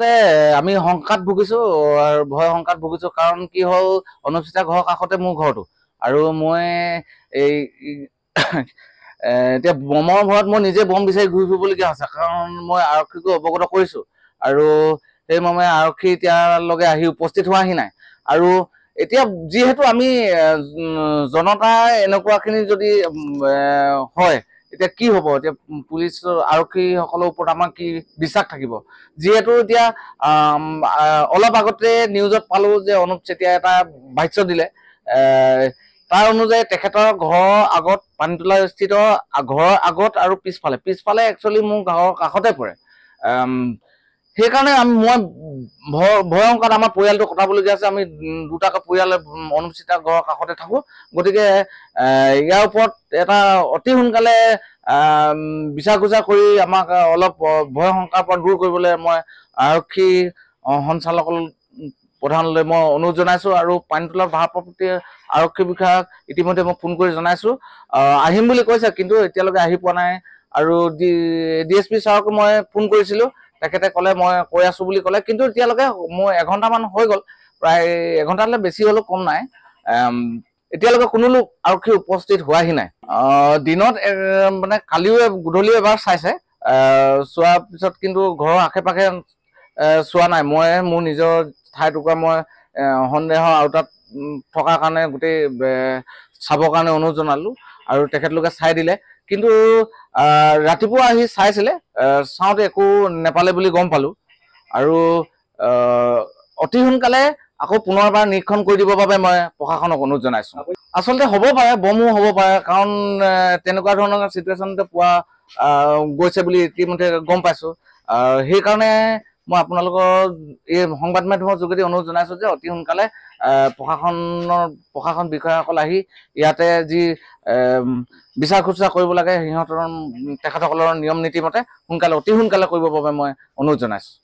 আচলতে আমি শংকাত ভুগিছোঁ ভয় শংকাত ভুগিছো কাৰণ কি হ'ল অনুষ্ঠিতা ঘৰৰ কাষতে মোৰ ঘৰটো আৰু মই এই এতিয়া বমৰ ভয়ত মই নিজে বম বিচাৰি ঘূৰি ফুৰিবলগীয়া হৈছে কাৰণ মই আৰক্ষীকো অৱগত কৰিছো আৰু সেই মৰ্মে আৰক্ষী এতিয়ালৈকে আহি উপস্থিত হোৱাহি নাই আৰু এতিয়া যিহেতু আমি জনতাৰ এনেকুৱাখিনি যদি হয় এতিয়া কি হব এতিয়া পুলিচ আৰক্ষীসকলৰ ওপৰত আমাৰ কি বিশ্বাস থাকিব যিহেতু এতিয়া অলপ আগতে নিউজত পালো যে অনুপ চেতিয়া এটা ভাষ্য দিলে তাৰ অনুযায়ী তেখেতৰ ঘৰৰ আগত পানীতোলা স্থিত ঘৰৰ আগত আৰু পিছফালে পিছফালে একচুৱেলি মোৰ ঘৰৰ কাষতে পৰে সেইকাৰণে আমি মই ভয়ংকৰ আমাৰ পৰিয়ালটো কটাবলগীয়া আছে আমি দুটাকে পৰিয়ালে অনুষ্ঠিত ঘৰৰ কাষতে থাকোঁ গতিকে ইয়াৰ ওপৰত এটা অতি সোনকালে বিচাৰ খোচাৰ কৰি আমাক অলপ ভয় শংকাৰ পৰা দূৰ কৰিবলৈ মই আৰক্ষী সঞ্চালক প্ৰধানলৈ মই অনুৰোধ জনাইছোঁ আৰু পানীতোলাৰ ভাৰপ্ৰাপ্তি আৰক্ষী বিষয়াক ইতিমধ্যে মই ফোন কৰি জনাইছোঁ আহিম বুলি কৈছে কিন্তু এতিয়ালৈকে আহি পোৱা নাই আৰু ডি ডি এছ পি ছাৰকো মই ফোন কৰিছিলোঁ তেখেতে কলে মই কৈ আছো বুলি কলে কিন্তু এতিয়ালৈকে মোৰ এঘণ্টামান হৈ গল প্ৰায় এঘণ্টালৈ বেছি হলেও কম নাই এতিয়ালৈকে কোনো লোক আৰক্ষী উপস্থিত হোৱাহি নাই দিনত মানে কালিও গধূলিও এবাৰ চাইছে চোৱাৰ পিছত কিন্তু ঘৰৰ আশে পাশে চোৱা নাই মই মোৰ নিজৰ ঠাইটুকুৰা মই সন্দেহ আৰু তাত থকাৰ কাৰণে গোটেই চাবৰ কাৰণে অনুৰোধ জনালোঁ আৰু তেখেতলোকে চাই দিলে কিন্তু ৰাতিপুৱা আহি চাইছিলে চাওঁতে একো নেপালে বুলি গম পালোঁ আৰু অতি সোনকালে আকৌ পুনৰবাৰ নিৰীক্ষণ কৰি দিবৰ বাবে মই প্ৰশাসনক অনুৰোধ জনাইছোঁ আচলতে হ'ব পাৰে বমো হ'ব পাৰে কাৰণ তেনেকুৱা ধৰণৰ চিটুৱেশ্যনটো পোৱা গৈছে বুলি ইতিমধ্যে গম পাইছোঁ সেইকাৰণে মই আপোনালোকৰ এই সংবাদ মাধ্যমৰ যোগেদি অনুৰোধ জনাইছোঁ যে অতি সোনকালে প্ৰশাসনৰ প্ৰশাসন বিষয়াসকল আহি ইয়াতে যি বিচাৰ খুচুৰা কৰিব লাগে সিহঁতৰ তেখেতসকলৰ নিয়ম নীতিমতে সোনকালে অতি সোনকালে কৰিবৰ বাবে মই অনুৰোধ জনাইছোঁ